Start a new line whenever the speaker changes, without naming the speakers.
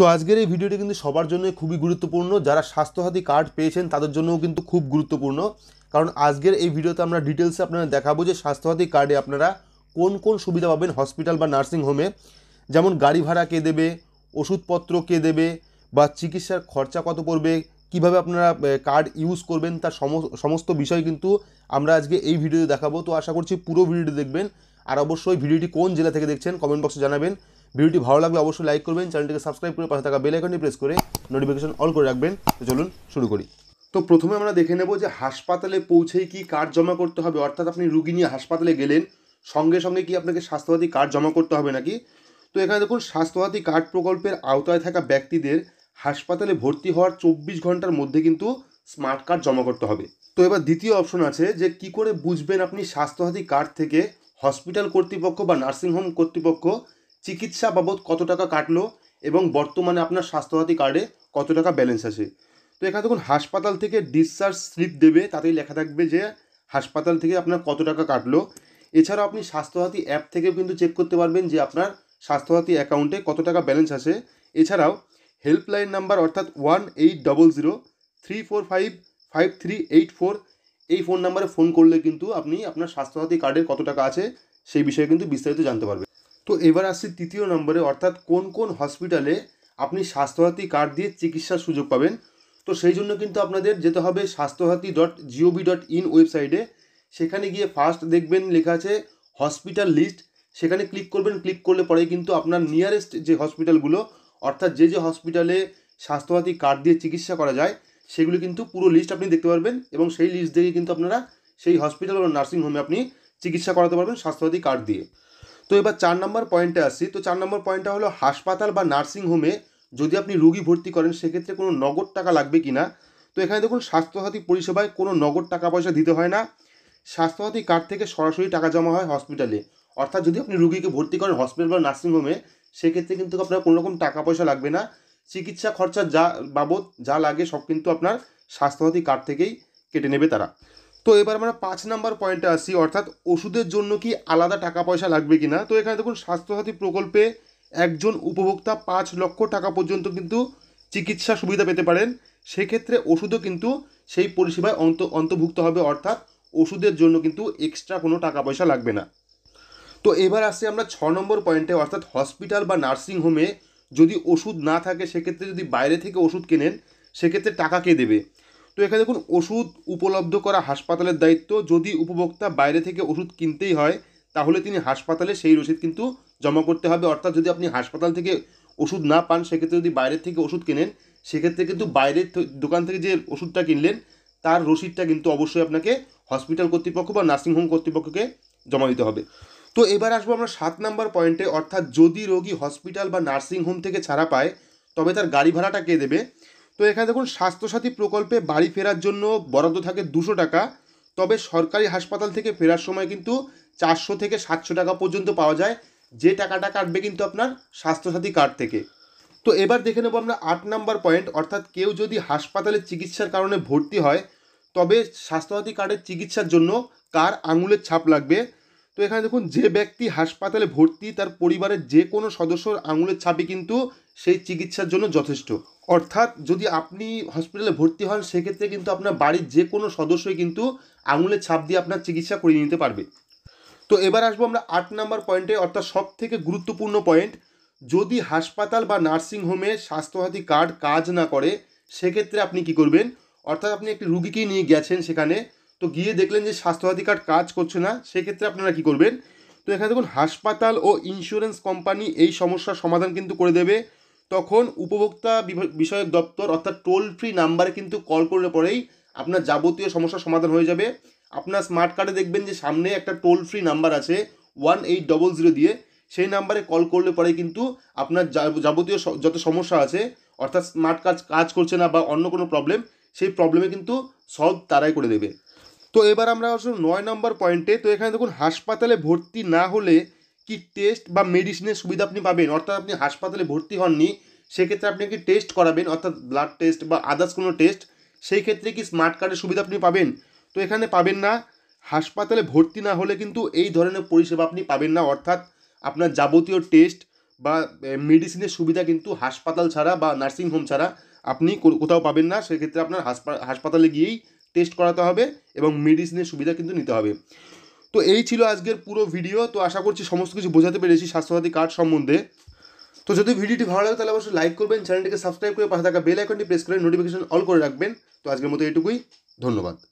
তো আজকের এই ভিডিওটি কিন্তু সবার জন্য খুবই গুরুত্বপূর্ণ যারা স্বাস্থ্যসাথী কার্ড পেয়েছেন তাদের জন্যও কিন্তু খুব গুরুত্বপূর্ণ কারণ আজকের এই ভিডিওতে আমরা ডিটেলসে আপনারা দেখাবো যে স্বাস্থ্যসাথী কার্ডে আপনারা কোন কোন সুবিধা পাবেন হসপিটাল বা নার্সিং হোমে যেমন গাড়ি ভাড়া কে দেবে ওষুধপত্র কে দেবে বা চিকিৎসার খরচা কত পড়বে কিভাবে আপনারা কার্ড ইউজ করবেন তার সমস্ত বিষয় কিন্তু আমরা আজকে এই ভিডিওতে দেখাবো তো আশা করছি পুরো ভিডিওটি দেখবেন আর অবশ্যই ভিডিওটি কোন জেলা থেকে দেখছেন কমেন্ট বক্সে জানাবেন ভিডিওটি ভালো লাগলে অবশ্যই লাইক করবেন চ্যানেলটিকে সাবস্ক্রাইব করে পাশে থাকা বেল আইকনটি প্রেস করে নোটিফিকেশন অল করে রাখবেন তো চলুন শুরু করি তো প্রথমে আমরা দেখে নেব যে হাসপাতালে পৌঁছেই কি কার্ড জমা করতে হবে অর্থাৎ আপনি রুগী নিয়ে হাসপাতালে গেলেন সঙ্গে সঙ্গে কি আপনাকে স্বাস্থ্যসাথী কার্ড জমা করতে হবে নাকি তো এখানে দেখুন স্বাস্থ্যসাথী কার্ড প্রকল্পের আওতায় থাকা ব্যক্তিদের হাসপাতালে ভর্তি হওয়ার চব্বিশ ঘন্টার মধ্যে কিন্তু স্মার্ট কার্ড জমা করতে হবে তো এবার দ্বিতীয় অপশন আছে যে কি করে বুঝবেন আপনি স্বাস্থ্যসাথী কার্ড থেকে হসপিটাল কর্তৃপক্ষ বা নার্সিংহোম কর্তৃপক্ষ চিকিৎসা বাবদ কত টাকা কাটলো এবং বর্তমানে আপনার স্বাস্থ্যসাথী কার্ডে কত টাকা ব্যালেন্স আছে তো এখানে দেখুন হাসপাতাল থেকে ডিসচার্জ স্লিপ দেবে তাতেই লেখা থাকবে যে হাসপাতাল থেকে আপনার কত টাকা কাটলো এছাড়াও আপনি স্বাস্থ্যসাথী অ্যাপ থেকেও কিন্তু চেক করতে পারবেন যে আপনার স্বাস্থ্যসাথী অ্যাকাউন্টে কত টাকা ব্যালেন্স আছে এছাড়াও হেল্পলাইন নাম্বার অর্থাৎ one eight double zero three four five five three eight four এই ফোন নাম্বারে ফোন করলে কিন্তু আপনি আপনার স্বাস্থ্যসাথী কার্ডের কত টাকা আছে সেই বিষয়ে কিন্তু বিস্তারিত জানতে পারবেন তো এবার আসছে তৃতীয় নম্বরে অর্থাৎ কোন কোন হসপিটালে আপনি স্বাস্থ্যসাথী কার্ড দিয়ে চিকিৎসার সুযোগ পাবেন তো সেই জন্য কিন্তু আপনাদের যেতে হবে Swasthyasathi dot gov dot in ওয়েবসাইটে সেখানে গিয়ে ফার্স্ট দেখবেন লেখা আছে হসপিটাল লিস্ট সেখানে ক্লিক করবেন ক্লিক করলে পরে কিন্তু আপনার নিয়ারেস্ট যে হসপিটালগুলো অর্থাৎ যে যে হসপিটালে স্বাস্থ্যসাথী কার্ড দিয়ে চিকিৎসা করা যায় সেগুলি কিন্তু পুরো লিস্ট আপনি দেখতে পারবেন এবং সেই লিস্ট দেখে কিন্তু আপনারা সেই হসপিটাল বা নার্সিংহোমে আপনি চিকিৎসা করাতে পারবেন স্বাস্থ্যসাথী কার্ড দিয়ে তো এবার চার নম্বর পয়েন্টে আসি তো চার নম্বর পয়েন্টটা হলো হাসপাতাল বা নার্সিংহোমে যদি আপনি রুগী ভর্তি করেন সেক্ষেত্রে কোনো নগদ টাকা লাগবে কি না তো এখানে দেখুন স্বাস্থ্যসাথী পরিষেবায় কোনো নগদ টাকা পয়সা দিতে হয় না স্বাস্থ্যসাথী কার্ড থেকে সরাসরি টাকা জমা হয় হসপিটালে অর্থাৎ যদি আপনি রুগীকে ভর্তি করেন হসপিটাল বা নার্সিংহোমে সেক্ষেত্রে কিন্তু আপনার কোনো রকম টাকা পয়সা লাগবে না চিকিৎসা খরচা যা বাবদ যা লাগে সব কিন্তু আপনার স্বাস্থ্যসাথী কার্ড থেকেই কেটে নেবে তারা তো এবার আমরা পাঁচ নাম্বার পয়েন্টে আসি অর্থাৎ ওষুধের জন্য কি আলাদা টাকা পয়সা লাগবে কি না তো এখানে দেখুন স্বাস্থ্যসাথী প্রকল্পে একজন উপভোক্তা পাঁচ লক্ষ টাকা পর্যন্ত কিন্তু চিকিৎসা সুবিধা পেতে পারেন সেক্ষেত্রে ওষুধও কিন্তু সেই পরিষেবায় অন্ত অন্তর্ভুক্ত হবে অর্থাৎ ওষুধের জন্য কিন্তু এক্সট্রা কোনো টাকা পয়সা লাগবে না তো এবার আসছি আমরা ছ নম্বর পয়েন্টে অর্থাৎ হসপিটাল বা নার্সিং হোমে যদি ওষুধ না থাকে সেক্ষেত্রে যদি বাইরে থেকে ওষুধ কেনেন সেক্ষেত্রে টাকা কে দেবে তো এখানে দেখুন ওষুধ উপলব্ধ করা হাসপাতালের দায়িত্ব যদি উপভোক্তা বাইরে থেকে ওষুধ কিনতেই হয় তাহলে তিনি হাসপাতালে সেই রসিদ কিন্তু জমা করতে হবে অর্থাৎ যদি আপনি হাসপাতাল থেকে ওষুধ না পান সেক্ষেত্রে যদি বাইরের থেকে ওষুধ কেনেন সেক্ষেত্রে কিন্তু বাইরের দোকান থেকে যে ওষুধটা কিনলেন তার রসিদটা কিন্তু অবশ্যই আপনাকে হসপিটাল কর্তৃপক্ষ বা নার্সিংহোম কর্তৃপক্ষকে জমা দিতে হবে তো এবার আসবো আমরা সাত নাম্বার পয়েন্টে অর্থাৎ যদি রোগী হসপিটাল বা নার্সিংহোম থেকে ছাড়া পায় তবে তার গাড়ি ভাড়াটা কে দেবে তো এখানে দেখুন স্বাস্থ্যসাথী প্রকল্পে বাড়ি ফেরার জন্য বরাদ্দ থাকে দুশো টাকা তবে সরকারি হাসপাতাল থেকে ফেরার সময় কিন্তু চারশো থেকে সাতশো টাকা পর্যন্ত পাওয়া যায় যে টাকাটা কাটবে কিন্তু আপনার স্বাস্থ্যসাথী কার্ড থেকে তো এবার দেখে নেব আমরা আট নাম্বার পয়েন্ট অর্থাৎ কেউ যদি হাসপাতালে চিকিৎসার কারণে ভর্তি হয় তবে স্বাস্থ্যসাথী কার্ডের চিকিৎসার জন্য কার আঙুলের ছাপ লাগবে তো এখানে দেখুন যে ব্যক্তি হাসপাতালে ভর্তি তার পরিবারের যে কোনো সদস্যর আঙুলের ছাপে কিন্তু সেই চিকিৎসার জন্য যথেষ্ট অর্থাৎ যদি আপনি হসপিটালে ভর্তি হন সেক্ষেত্রে কিন্তু আপনার বাড়ির যে কোনো সদস্যই কিন্তু আঙুলের ছাপ দিয়ে আপনার চিকিৎসা করিয়ে নিতে পারবে তো এবার আসবো আমরা আট নাম্বার পয়েন্টে অর্থাৎ সব থেকে গুরুত্বপূর্ণ পয়েন্ট যদি হাসপাতাল বা নার্সিংহোমে স্বাস্থ্যসাথী কার্ড কাজ না করে সেক্ষেত্রে আপনি কি করবেন অর্থাৎ আপনি একটি রুগীকে নিয়ে গেছেন সেখানে তো গিয়ে দেখলেন যে স্বাস্থ্যসাথী কার্ড কাজ করছে না সেক্ষেত্রে আপনারা কি করবেন তো এখানে দেখুন হাসপাতাল ও ইন্স্যুরেন্স কোম্পানি এই সমস্যার সমাধান কিন্তু করে দেবে তখন উপভোক্তা বিষয়ক দপ্তর অর্থাৎ টোল ফ্রি নাম্বারে কিন্তু কল করলে পরেই আপনার যাবতীয় সমস্যার সমাধান হয়ে যাবে আপনার স্মার্ট কার্ডে দেখবেন যে সামনে একটা টোল ফ্রি নাম্বার আছে ওয়ান এইট ডবল জিরো দিয়ে সেই নাম্বারে কল করলে পরে কিন্তু আপনার যাবতীয় যত সমস্যা আছে অর্থাৎ স্মার্ট কাজ কাজ করছে না বা অন্য কোনো প্রবলেম সেই প্রবলেমে কিন্তু সলভ তারাই করে দেবে তো এবার আমরা আসলে নয় নম্বর পয়েন্টে তো এখানে দেখুন হাসপাতালে ভর্তি না হলে কি টেস্ট বা মেডিসিনের সুবিধা আপনি পাবেন অর্থাৎ আপনি হাসপাতালে ভর্তি হননি সেক্ষেত্রে আপনি কি টেস্ট করাবেন অর্থাৎ ব্লাড টেস্ট বা আদার্স কোনো টেস্ট সেই ক্ষেত্রে কি স্মার্ট কার্ডের সুবিধা আপনি পাবেন তো এখানে পাবেন না হাসপাতালে ভর্তি না হলে কিন্তু এই ধরনের পরিষেবা আপনি পাবেন না অর্থাৎ আপনার যাবতীয় টেস্ট বা মেডিসিনের সুবিধা কিন্তু হাসপাতাল ছাড়া বা নার্সিংহোম ছাড়া আপনি কোথাও পাবেন না সেক্ষেত্রে আপনার হাসপাতালে গিয়েই টেস্ট করাতে হবে এবং মেডিসিনের সুবিধা কিন্তু নিতে হবে তো এই ছিল আজকের পুরো ভিডিও তো আশা করছি সমস্ত কিছু বোঝাতে পেরেছি স্বাস্থ্যসাথী কার্ড সম্বন্ধে তো যদি ভিডিওটি ভালো লাগে তাহলে অবশ্যই লাইক করবেন চ্যানেলটিকে সাবস্ক্রাইব করে পাশে থাকা বেল আইকনটি প্রেস করে নোটিফিকেশন অল করে রাখবেন তো আজকের মতো এটুকুই ধন্যবাদ